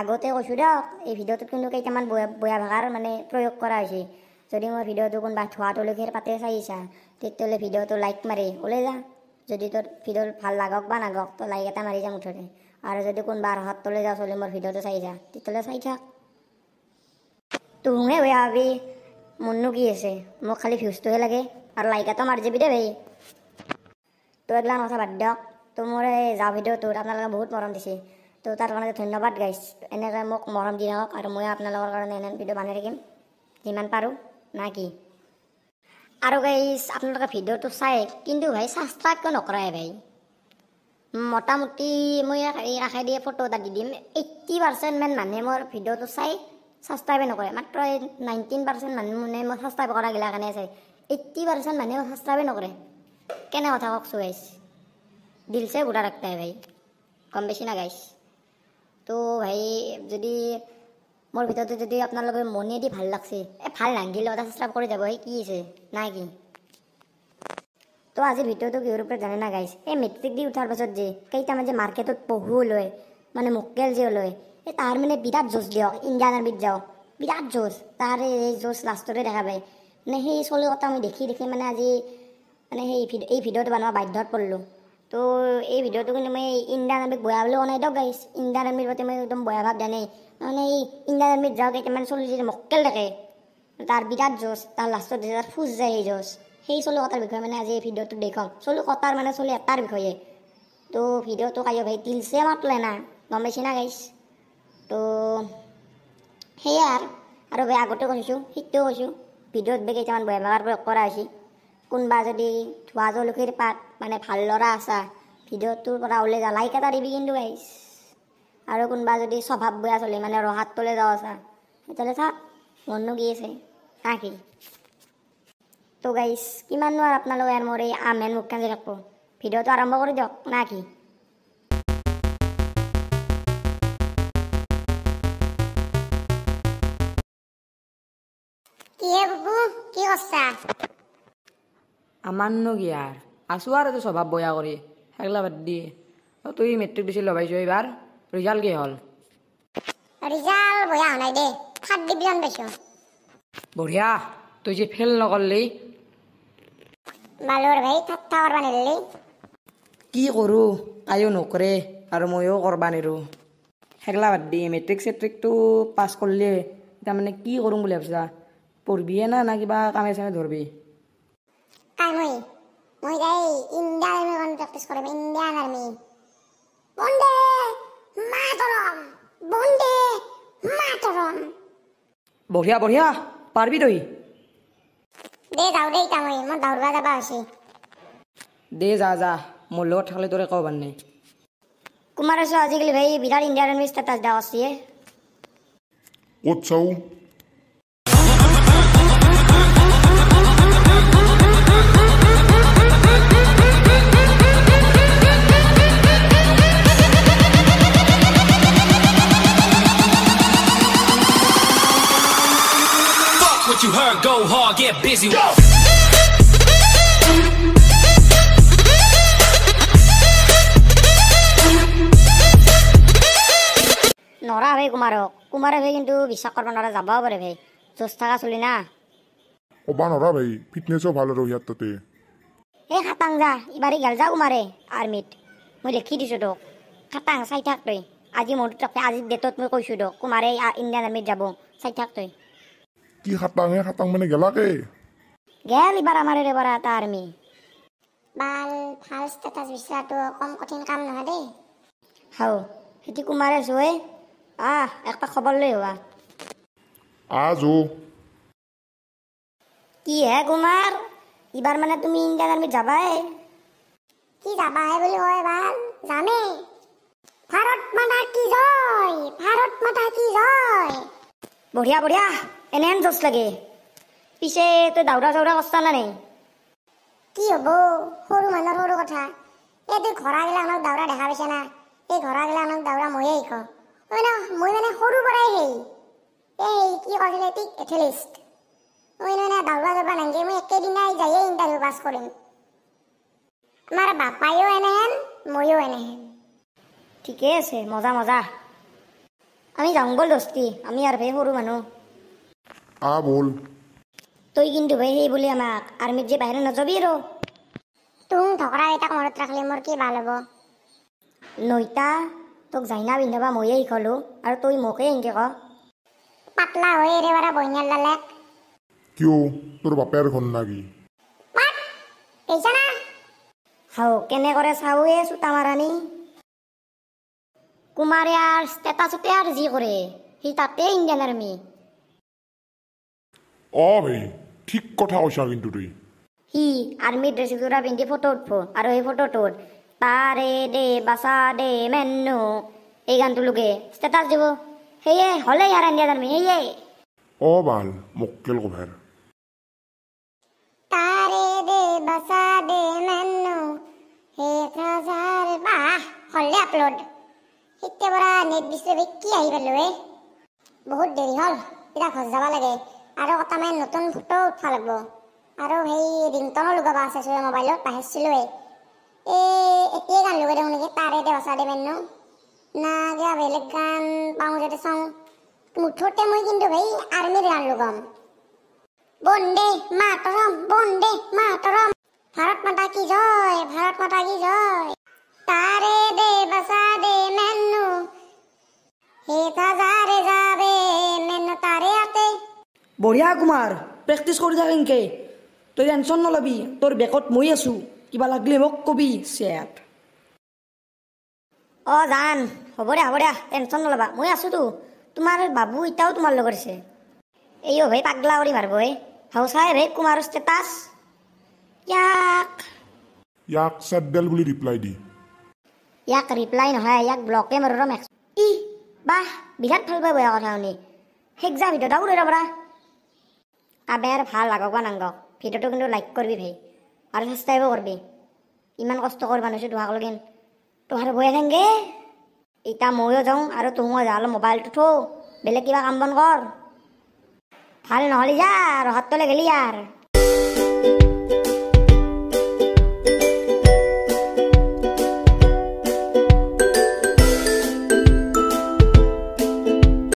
আগতে কৈছোঁ দিয়ক এই ভিডিঅ'টোত কিন্তু কেইটামান বয়া বয়া ভাষাৰ মানে প্ৰয়োগ কৰা হৈছে যদি মোৰ ভিডিঅ'টো কোনোবা ধোৱাটোলৈকে পাতে চাই চাইছা তেতিয়াহ'লে ভিডিঅ'টো লাইক মাৰি ওলাই যা যদি তোৰ ভিডিঅ'টো ভাল লাগক বা নাগক তই লাইক এটা মাৰি যাম মুঠতে আৰু যদি কোনোবা আৰু তলে যাওঁ চলি মোৰ ভিডিঅ'টো চাই যা তেতিয়াহ'লে চাই থাক তোহে বেয়া ভাবি মনো কি আছে মোক খালী ভিউজটোহে লাগে আৰু লাইক এটা মাৰি যাবি দে ভাই তই এগিলা কথা বাদ দিয়ক তোৰ মোৰ এই যাওঁ ভিডিঅ'টোত আপোনালোকে বহুত মৰম দিছে তো তাৰ কাৰণে ধন্যবাদ গাইছ এনেকৈ মোক মৰম দি থাকক আৰু মই আপোনালোকৰ কাৰণে এনে ভিডিঅ' বনাই থাকিম যিমান পাৰোঁ না কি আৰু গাইছ আপোনালোকে ভিডিঅ'টো চাই কিন্তু ভাই চাবস্ক্ৰাইব কিয় নকৰায় ভাই মোটামুটি মই এই আশাই দিয়ে ফটো এটা দি দিম এইটি পাৰ্চেণ্ট মান মানুহে মোৰ ভিডিঅ'টো চাই চাবস্ক্ৰাইবে নকৰে মাত্ৰ এই নাইণ্টিন পাৰ্চেণ্ট মানুহে মই চাবস্ক্ৰাইব কৰা গিলা কাৰণে চাই এইটি পাৰ্চেণ্ট মানুহে মই চাবস্ক্ৰাইবে নকৰে কেনে কথা কওকচোন গাইছ দিলছে বুটা ৰাখতাই ভাই কম বেছি না গাইছ তো ভাই যদি মোৰ ভিতৰতো যদি আপোনালোকে মনেদি ভাল লাগিছে এ ভাল নাগিলে অৰ্ডাৰ চিষ্টাৰ কৰি যাব এই কি আছে নাই কি তো আজি ভিতৰতো কিহৰ ওপৰত জানে না গাইজ এই মেট্ৰিক দি উঠাৰ পাছত যে কেইটামান যে মাৰ্কেটত পহু লয় মানে মোকেল যে লয় এই তাৰ মানে বিৰাট জোচ দিয়ক ইণ্ডিয়ান আৰ্মিত যাওঁ বিৰাট জোচ তাৰে এই জোচ লাষ্টতে দেখা পায় মানে সেই চলি কথা মই দেখি দেখি মানে আজি মানে সেই এই ভিডিঅ'টো বনোৱা বাধ্যত পৰিলোঁ তো এই ভিডিঅ'টো কিন্তু মই ইন্দা নামিক বয়া বুলি অনাই দিয়ক গাইছ ইন্দা নামিৰ প্ৰতি মই একদম বয়া ভাৱ জানেই মানে এই ইন্দা নামিত যাওঁ কেইটামান চলি যদি মক্কেল থাকে তাৰ বিৰাট জচ তাৰ লাষ্টত যে তাৰ ফুচ যায় সেই জচ সেই চলু কটাৰ বিষয়ে মানে আজি এই ভিডিঅ'টো দেখাওঁ চলু কটাৰ মানে চলি এটাৰ বিষয়ে তো ভিডিঅ'টো কাইয় ভাই তিলচে মাতলে না গম পাইছে না গাইছ তো সেয়াই আৰু আৰু ভাই আগতে কৈছোঁ সিটোও কৈছোঁ ভিডিঅ'ত বেগ কেইটামান বয়া ভাৱাৰ প্ৰয়োগ কৰা হৈছে কোনোবা যদি ধোৱা ধোৱাজলকীৰ পাত মানে ভাল ল'ৰা আছা ভিডিঅ'টোৰ পৰা ওলাই লাইক এটা দিবি কিন্তু আহিছ আৰু কোনোবা যদি স্বভাৱ বেয়া চলি মানে ৰহাত তলে যাওঁ আছা তেতিয়াহ'লে চা মনো কি আছে কি তো গাইছ কিমান নোৱাৰ আপোনালোকে আৰু মোৰ এই আমেন মুখ যে থাকিব ভিডিঅ'টো আৰম্ভ কৰি দিয়ক না কি কি আমাৰনো কি আৰ আছো আৰু এইটো স্বভাৱ বয়া কৰি সেগলা বাদ দি তুই মেট্ৰিক দিছিল লভাইছ এইবাৰ ৰিজাল্ট কি হ'ল ৰিজাল্ট বঢ়িয়া তই যে ফেল নকৰলি কি কৰোঁ কাইও নকৰে আৰু ময়ো কৰবা নেৰোঁ সেগলা বাদ দি মেট্ৰিক চেট্ৰিকটো পাছ কৰিলে তাৰমানে কি কৰোঁ বুলি ভাবিছা পঢ়িবিয়ে না না কিবা কামে চামে ধৰবি আমি মই যাই ইন্ডিয়ান আর্মি কোন প্র্যাকটিস করব ইন্ডিয়ান আর্মি বন্ডে মাতরম বন্ডে মাতরম বঢ়িয়া বঢ়িয়া পারবি দই দে যাও দেই তামই মই দৌড়বা যাবা আছি দে যা যা মোর লগত থাকলে তোরে কও বান নাই কুমার আছে আজকাল ভাই বিরাট ইন্ডিয়ান আর্মি স্ট্যাটাস দাও আছে ও চাও you heard, go hard, get busy. Go! নৰা ভাই কুমাৰক কুমাৰে ভাই কিন্তু বিশ্বাস কৰিব নোৱাৰে যাবাও পাৰে ভাই যুঁজ থকা চলি না ক'বা নৰা ভাই ফিটনেছো ভাল আৰু সিহঁত তাতে এই খাটাং যা ইবাৰ গেল যা কুমাৰে আৰ্মিত মই লিখি দিছোঁ তোক খাটাং চাই থাক তই আজি মনটো আজি ডেটত মই কৈছোঁ তোক কুমাৰে ইণ্ডিয়ান আৰ্মিত যাব চাই থাক তই কি খাটাঙে খাটাং মানে গেলাকে গেল ইবার আমারে রে বড় এটা আর্মি বাল ফাল স্ট্যাটাস বিচরাটো কম কঠিন কাম নহয় দেই হাও সেটি কুমারে জয়ে আ একটা খবর লৈ হওয়া আজও কি হে কুমাৰ ইবার মানে তুমি ইন্ডিয়ান আর্মি যাবায় কি যাবায় বলি ওই বাল জানে ভারত মাতা কি জয় ভারত মাতা কি জয় বঢ়িয়া বঢ়িয়া এনেহেন জচ লাগে পিছে তই দাউৰা চাউৰা কষ্ট নাই কি হ'ব সৰু মানুহৰ সৰু কথা এই তোৰ ঘৰাগিলা আমাক দাউৰা দেখা পাইছে না এই ঘৰাগিলা আমাক দাউৰা ময়ে শিক মই মানে মই মানে সৰু পৰাই সেই এই কি কৈছিলে তিক এথলিষ্ট মই মানে দাউৰা যাব নালাগে মই একেদিনাই যায়ে ইণ্টাৰভিউ পাছ কৰিম আমাৰ বাপায়ো এনেহেন ময়ো এনেহেন ঠিকেই আছে মজা মজা আমি যাওঁ ব'ল দস্তি আমি আৰু সেই সৰু মানুহ আ বল তুই কিন্তু ভাই সেই বলি আমাক আর্মির যে বাইরে নজবি রো তুম ধকরা এটা মরত রাখলে মোর কি ভাল হব নইতা তোক জাইনা বিন্ধবা মইয়েই কলো আর তুই মোকে এনকে ক পাতলা হই রে বড় বইনার লালে কিউ তোর বাপের ঘন নাকি এইজানা হাও কেনে করে চাও এ সুতা মারানি কুমারে আর স্টেটাসতে আর জি করে হি তাতে ইন্ডিয়ান আর্মি অ ভাই ঠিক কথা কৈছা কিন্তু তুই সি আৰ্মি ড্ৰেছ এযোৰা পিন্ধি ফটো উঠো আৰু সেই ফটোটোত তাৰে দে বাছা দে মেনু এই গানটো লোকে ষ্টেটাছ দিব সেয়ে হ'লে ইয়াৰ এণ্ডিয়া জানমি সেয়ে অ ভাল মোক কেল কভাৰ বহুত দেৰি হ'ল এতিয়া খোজ যাব লাগে আৰু এটা মানে নতুন ফটো উঠা লাগিব আৰু সেই ৰিংটনৰ লগত আছে চবে মোবাইলত পাহৰিছিলোৱে এই একে গান লগাই দিওঁ নেকি তাৰে দে বচা দে মেনু না যে বেলেগ গান পাওঁ যাতে চাওঁ মুঠতে মই কিন্তু ভাই আৰ্মিৰ গান লগাম বন্দে মাতৰম বন্দে মাতৰম ভাৰত মাতা কি জয় ভাৰত মাতা কি জয় বঢ়িয়া কুমাৰ প্ৰেক্টিছ কৰি থাক এনেকে তই টেনচন নল'বি তোৰ বেকত মই আছোঁ কিবা লাগিলে মোক কবি চেয়াত অ জান হ'ব দে হ'ব দে টেনচন নল'বা মই আছোঁতো তোমাৰ বাবু এতিয়াও তোমাৰ লগত আছে এই অ ভাই পাগলা কৰি মাৰব এ হাউ চাহেব হে কুমাৰৰ ষ্টেটাছ বিৰাট ভাল পাব কথা শুনি সেইজা ভিডিঅ' কাবে আৰু ভাল লাগক বানাংগ ভিডিঅ'টো কিন্তু লাইক কৰিবি ভাই আৰু চেষ্টা কৰিবি ইমান কষ্ট কৰিব নোৱাৰিছোঁ তোহাকলৈকে তোহাৰ বয়ে থাকে এতিয়া ময়ো যাওঁ আৰু তুমিও যা অলপ মোবাইলটো থ বেলেগ কিবা কাম বন কৰ ভাল নহ'লে যা ৰহাতলৈ গ'লি আৰ